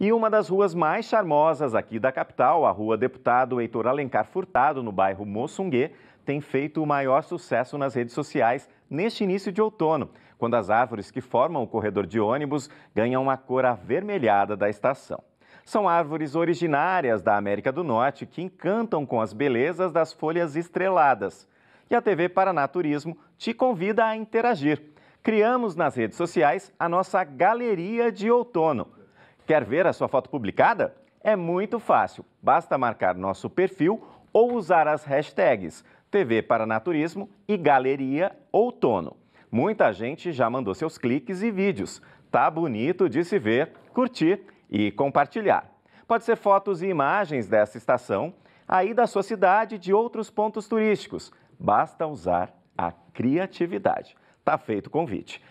E uma das ruas mais charmosas aqui da capital, a Rua Deputado Heitor Alencar Furtado, no bairro Moçungue, tem feito o maior sucesso nas redes sociais neste início de outono, quando as árvores que formam o corredor de ônibus ganham a cor avermelhada da estação. São árvores originárias da América do Norte que encantam com as belezas das folhas estreladas. E a TV Paraná Turismo te convida a interagir. Criamos nas redes sociais a nossa Galeria de Outono Quer ver a sua foto publicada? É muito fácil. Basta marcar nosso perfil ou usar as hashtags TV Paranaturismo e Galeria Outono. Muita gente já mandou seus cliques e vídeos. Tá bonito de se ver, curtir e compartilhar. Pode ser fotos e imagens dessa estação, aí da sua cidade, de outros pontos turísticos. Basta usar a criatividade. Tá feito o convite.